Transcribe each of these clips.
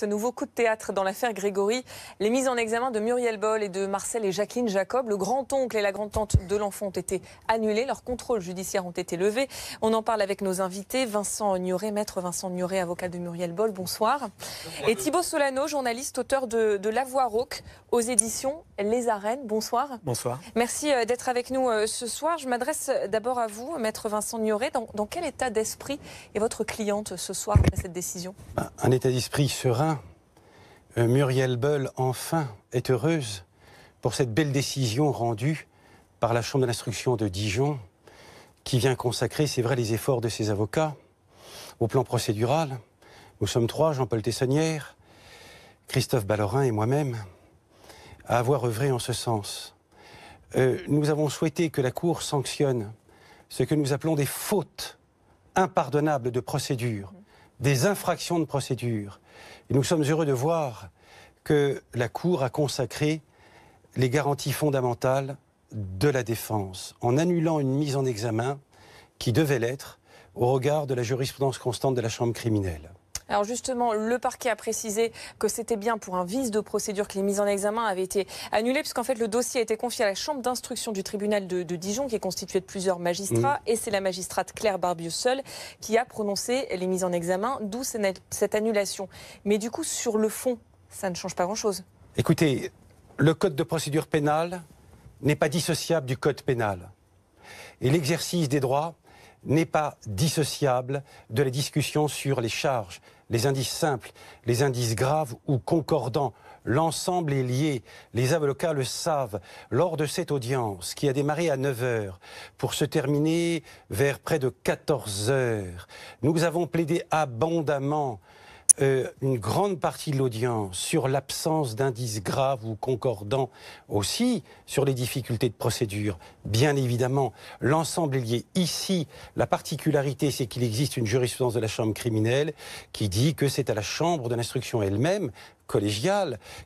Ce nouveau coup de théâtre dans l'affaire Grégory, les mises en examen de Muriel Boll et de Marcel et Jacqueline Jacob, le grand-oncle et la grand-tante de l'enfant ont été annulés, leurs contrôles judiciaires ont été levés. On en parle avec nos invités, Vincent Nioret, maître Vincent Nioret, avocat de Muriel Boll, bonsoir. Et Thibault Solano, journaliste, auteur de, La Voix Rauque aux éditions Les Arènes, bonsoir. Bonsoir. Merci euh, d'être avec nous euh, ce soir. Je m'adresse euh, d'abord à vous, maître Vincent Nioret. Dans, dans quel état d'esprit est votre cliente ce soir après cette décision Un état d'esprit serein euh, Muriel Beul, enfin, est heureuse pour cette belle décision rendue par la Chambre l'instruction de Dijon, qui vient consacrer, c'est vrai, les efforts de ses avocats au plan procédural. Nous sommes trois, Jean-Paul Tessonnière, Christophe Ballorin et moi-même, à avoir œuvré en ce sens. Euh, nous avons souhaité que la Cour sanctionne ce que nous appelons des fautes impardonnables de procédure, des infractions de procédure, nous sommes heureux de voir que la Cour a consacré les garanties fondamentales de la défense en annulant une mise en examen qui devait l'être au regard de la jurisprudence constante de la Chambre criminelle. Alors justement, le parquet a précisé que c'était bien pour un vice de procédure que les mises en examen avaient été annulées, puisqu'en fait le dossier a été confié à la chambre d'instruction du tribunal de, Dijon, qui est constituée de plusieurs magistrats, et c'est la magistrate Claire Barbieux seule qui a prononcé les mises en examen, d'où cette annulation. Mais du coup, sur le fond, ça ne change pas grand-chose. Écoutez, le code de procédure pénale n'est pas dissociable du code pénal. Et l'exercice des droits n'est pas dissociable de la discussion sur les charges, les indices simples, les indices graves ou concordants. L'ensemble est lié, les avocats le savent. Lors de cette audience, qui a démarré à 9 heures pour se terminer vers près de 14h, nous avons plaidé abondamment euh, une grande partie de l'audience sur l'absence d'indices graves ou concordants aussi, sur les difficultés de procédure, bien évidemment. L'ensemble est lié. Ici, la particularité, c'est qu'il existe une jurisprudence de la Chambre criminelle qui dit que c'est à la Chambre de l'instruction elle-même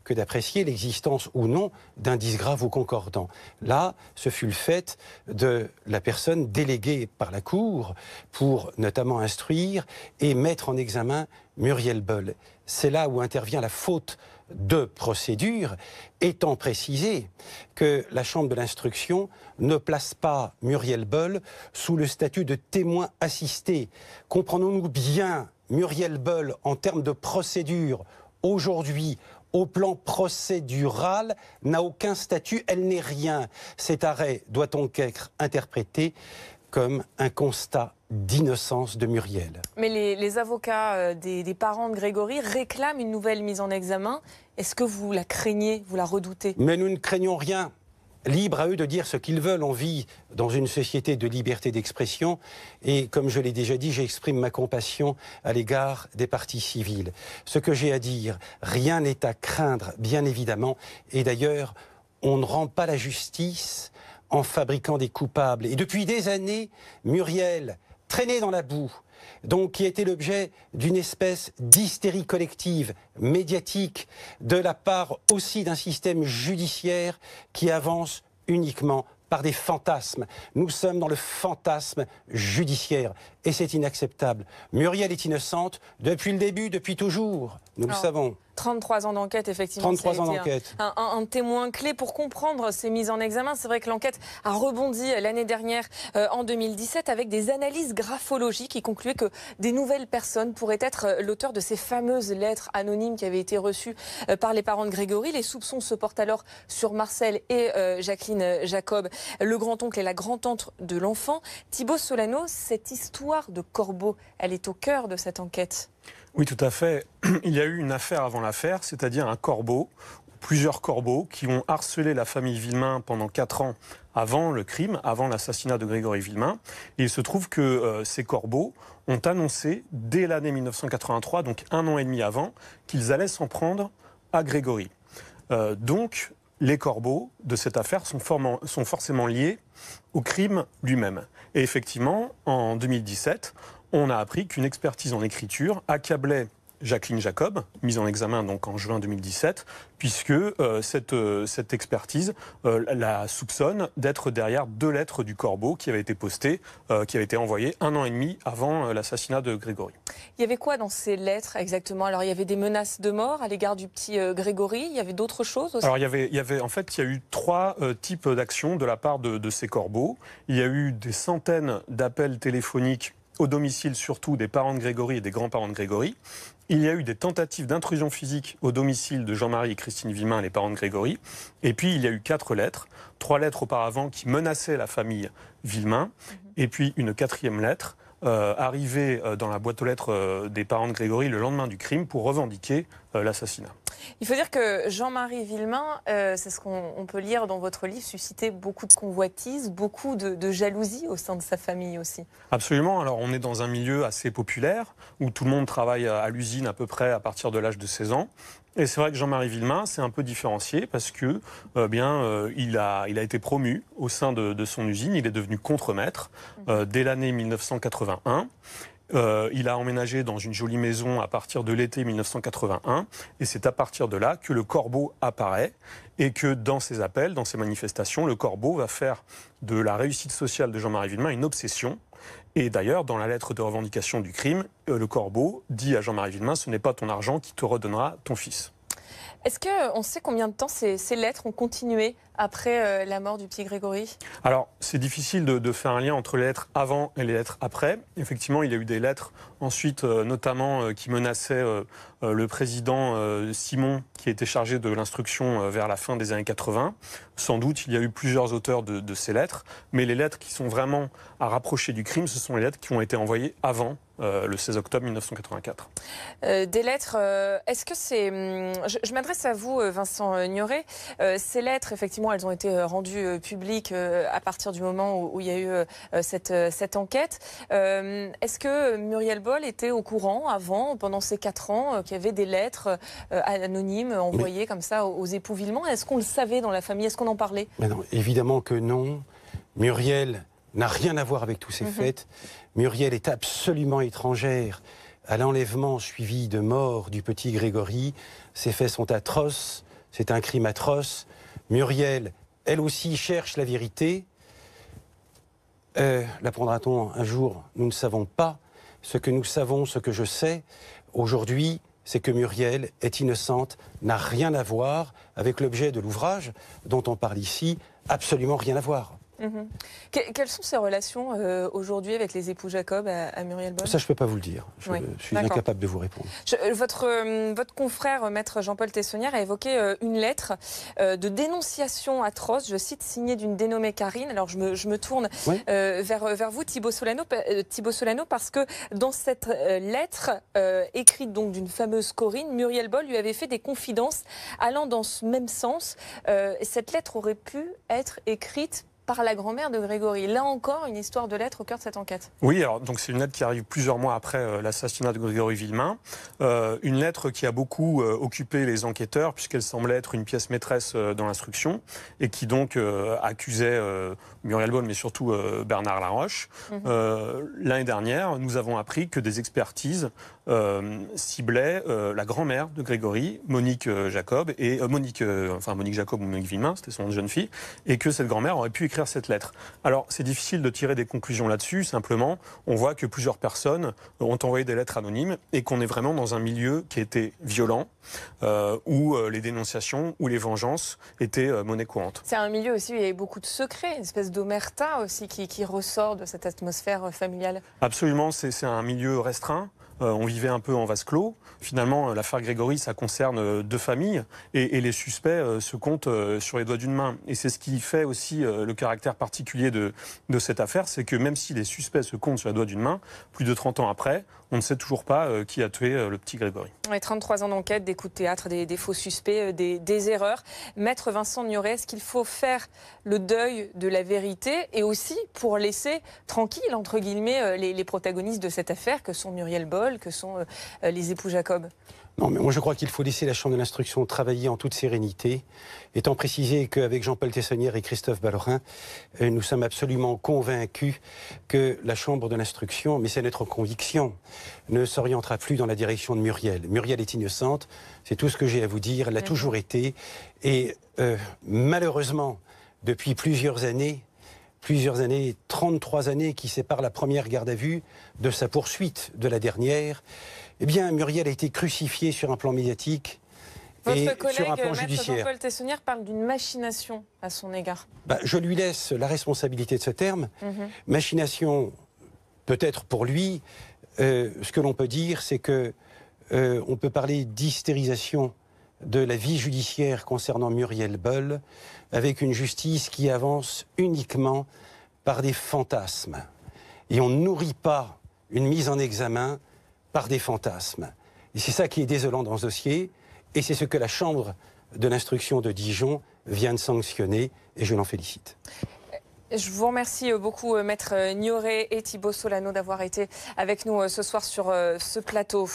que d'apprécier l'existence ou non d'indices graves ou concordant. Là, ce fut le fait de la personne déléguée par la Cour pour notamment instruire et mettre en examen Muriel Boll. C'est là où intervient la faute de procédure, étant précisé que la Chambre de l'instruction ne place pas Muriel Boll sous le statut de témoin assisté. Comprenons-nous bien Muriel Boll en termes de procédure aujourd'hui, au plan procédural, n'a aucun statut, elle n'est rien. Cet arrêt doit donc être interprété comme un constat d'innocence de Muriel. Mais les, avocats euh, des, parents de Grégory réclament une nouvelle mise en examen. Est-ce que vous la craignez, vous la redoutez Mais nous ne craignons rien libre à eux de dire ce qu'ils veulent. On vit dans une société de liberté d'expression et, comme je l'ai déjà dit, j'exprime ma compassion à l'égard des partis civils. Ce que j'ai à dire, rien n'est à craindre, bien évidemment. Et d'ailleurs, on ne rend pas la justice en fabriquant des coupables. Et depuis des années, Muriel, traîné dans la boue, donc qui a été l'objet d'une espèce d'hystérie collective, médiatique, de la part aussi d'un système judiciaire qui avance uniquement par des fantasmes. Nous sommes dans le fantasme judiciaire et c'est inacceptable. Muriel est innocente depuis le début, depuis toujours, nous le savons. 33 ans d'enquête, effectivement. 33 ans d'enquête. Un, témoin clé pour comprendre ces mises en examen. C'est vrai que l'enquête a rebondi l'année dernière, euh, en 2017, avec des analyses graphologiques qui concluaient que des nouvelles personnes pourraient être euh, l'auteur de ces fameuses lettres anonymes qui avaient été reçues euh, par les parents de Grégory. Les soupçons se portent alors sur Marcel et Jacqueline Jacob, le grand-oncle et la grand-tante de l'enfant. Thibaut Solano, cette histoire de Corbeau, elle est au cœur de cette enquête. Oui, tout à fait. Il y a eu une affaire avant l'affaire, c'est-à-dire un corbeau, plusieurs corbeaux, qui ont harcelé la famille Villemain pendant quatre ans avant le crime, avant l'assassinat de Grégory villemin Et il se trouve que euh, ces corbeaux ont annoncé, dès l'année 1983, donc un an et demi avant, qu'ils allaient s'en prendre à Grégory. Euh, donc, les corbeaux de cette affaire sont forcément liés au crime lui-même. Et effectivement, en 2017, on a appris qu'une expertise en écriture accablait Jacqueline Jacob, mise en examen donc en juin 2017, puisque euh, cette, euh, cette expertise euh, la soupçonne d'être derrière deux lettres du corbeau qui avaient été postées, qui avaient été envoyées un an et demi avant l'assassinat de Grégory. Il y avait quoi dans ces lettres exactement Alors il y avait des menaces de mort à l'égard du petit Grégory, il y avait d'autres choses aussi Alors il y, avait, il y avait en fait il y a eu trois types d'actions de la part de ces corbeaux. Il y a eu des centaines d'appels téléphoniques au domicile surtout des parents de Grégory et des grands-parents de Grégory. Il y a eu des tentatives d'intrusion physique au domicile de Jean-Marie et Christine Vimin, les parents de Grégory. Et puis, il y a eu quatre lettres. Trois lettres auparavant qui menaçaient la famille Villemin. Mhm. Et puis, une quatrième lettre euh, arrivée euh, dans la boîte aux lettres euh, des parents de Grégory le lendemain du crime pour revendiquer l'assassinat. Il faut dire que Jean-Marie Villemain, euh, c'est ce qu'on peut lire dans votre livre, suscitait beaucoup de convoitises, beaucoup de, jalousie au sein de sa famille aussi. Absolument. Alors on est dans un milieu assez populaire où tout le monde travaille à l'usine à peu près à partir de l'âge de 16 ans. Et c'est vrai que Jean-Marie Villemain c'est un peu différencié parce que euh, bien euh, il, a, il a été promu au sein de, de son usine, il est devenu contremaître dès l'année 1981. Euh, il a emménagé dans une jolie maison à partir de l'été 1981, et c'est à partir de là que le corbeau apparaît, et que dans ses appels, dans ses manifestations, le corbeau va faire de la réussite sociale de Jean-Marie Villemain une obsession. Et d'ailleurs, dans la lettre de revendication du crime, euh, le corbeau dit à Jean-Marie Villemain, ce n'est pas ton argent qui te redonnera ton fils. Est-ce qu'on sait combien de temps ces, lettres ont continué après euh, la mort du petit Grégory Alors, c'est difficile de, faire un lien entre les lettres avant et les lettres après. Effectivement, il y a eu des lettres ensuite, euh, notamment, euh, qui menaçaient le président Simon, qui était chargé de l'instruction vers la fin des années 80. Sans doute, il y a eu plusieurs auteurs de ces lettres, mais les lettres qui sont vraiment à rapprocher du crime, ce sont les lettres qui ont été envoyées avant euh, le 16 octobre 1984. Euh, des lettres, euh, est-ce que c'est... Hum, je, m'adresse à vous, Vincent Ignoré. ces lettres, effectivement, elles ont été rendues publiques à partir du moment où, il y a eu cette, cette enquête. est-ce que Muriel Boll était au courant avant, pendant ces quatre ans, qu'il y avait des lettres anonymes envoyées comme ça aux, aux époux Villemont Est-ce qu'on le savait dans la famille Est-ce qu'on en parlait Évidemment que non. Muriel n'a rien à voir avec tous ces mhm. faits. Muriel est absolument étrangère à l'enlèvement suivi de mort du petit Grégory. Ces faits sont atroces, c'est un crime atroce. Muriel, elle aussi, cherche la vérité. Euh, la prendra t on un jour Nous ne savons pas. Ce que nous savons, ce que je sais, aujourd'hui, c'est que Muriel est innocente, n'a rien à voir avec l'objet de l'ouvrage dont on parle ici, absolument rien à voir. Mhm. quelles sont ses relations euh, aujourd'hui avec les époux Jacob à, Muriel Boll Ça, je ne peux pas vous le dire. Je, suis incapable de vous répondre. Euh, votre, euh, votre confrère, maître Jean-Paul Tessonnière, a évoqué une lettre de dénonciation atroce, je cite, signée d'une dénommée Karine. Alors, je me, tourne vers, vers vous, Thibault Solano, parce que dans cette lettre, écrite donc d'une fameuse Corinne, Muriel Boll lui avait fait des confidences allant dans ce même sens. cette lettre aurait pu être écrite par la grand-mère de Grégory. Là encore, une histoire de lettres au cœur de cette enquête. Oui, alors donc c'est une lettre qui arrive plusieurs mois après euh, l'assassinat de Grégory Villemin. Euh, une lettre qui a beaucoup euh, occupé les enquêteurs puisqu'elle semblait être une pièce maîtresse dans l'instruction et qui donc accusait Muriel Bonne, mais surtout Bernard Laroche. Mhm. L'année dernière, nous avons appris que des expertises ciblaient la grand-mère de Grégory, Monique Jacob, et Monique, enfin Monique Jacob ou Monique Villemin, c'était son jeune fille, et que cette grand-mère aurait pu cette lettre. Alors, c'est difficile de tirer des conclusions là-dessus. Simplement, on voit que plusieurs personnes euh, ont envoyé des lettres anonymes et qu'on est vraiment dans un milieu qui était violent, euh, où euh, les dénonciations, ou les vengeances étaient euh, monnaie courante. C'est un milieu aussi où il y avait beaucoup de secrets, une espèce d'omerta aussi qui, qui, ressort de cette atmosphère familiale. Absolument, c'est un milieu restreint. Euh, on vivait un peu en vase clos. Finalement, euh, l'affaire Grégory, ça concerne euh, deux familles et, les suspects se comptent sur les doigts d'une main. Et c'est ce qui fait aussi le caractère particulier de, de cette affaire, c'est que même si les suspects se comptent sur les doigts d'une main, plus de 30 ans après, on ne sait toujours pas euh, qui a tué euh, le petit Grégory. 33 ans d'enquête, des coups de théâtre, des, faux suspects, euh, des, erreurs. Maître Vincent Nioret, est-ce qu'il faut faire le deuil de la vérité et aussi pour laisser tranquille, entre guillemets, les, les protagonistes de cette affaire que sont Muriel Boll, que sont les époux Jacob non, mais moi je crois qu'il faut laisser la Chambre de l'instruction travailler en toute sérénité, étant précisé qu'avec Jean-Paul Tessonnière et Christophe Ballorin, euh, nous sommes absolument convaincus que la Chambre de l'instruction, mais c'est notre conviction, ne s'orientera plus dans la direction de Muriel. Muriel est innocente, c'est tout ce que j'ai à vous dire, elle l'a toujours été, et euh, malheureusement, depuis plusieurs années, plusieurs années, 33 années qui séparent la première garde à vue de sa poursuite de la dernière, eh bien Muriel a été crucifié sur un plan médiatique et sur un plan judiciaire. Jean-Paul Tessonnière parle d'une machination à son égard. Bah, je lui laisse la responsabilité de ce terme. Mhm. Machination, peut-être pour lui, euh, ce que l'on peut dire, c'est que euh, on peut parler d'hystérisation de la vie judiciaire concernant Muriel Boll, avec une justice qui avance uniquement par des fantasmes. Et on ne nourrit pas une mise en examen par des fantasmes. Et c'est ça qui est désolant dans ce dossier, et c'est ce que la Chambre de l'instruction de Dijon vient de sanctionner, et je l'en félicite. Je vous remercie beaucoup, euh, Maître Nioré et Thibault Solano, d'avoir été avec nous euh, ce soir sur euh, ce plateau.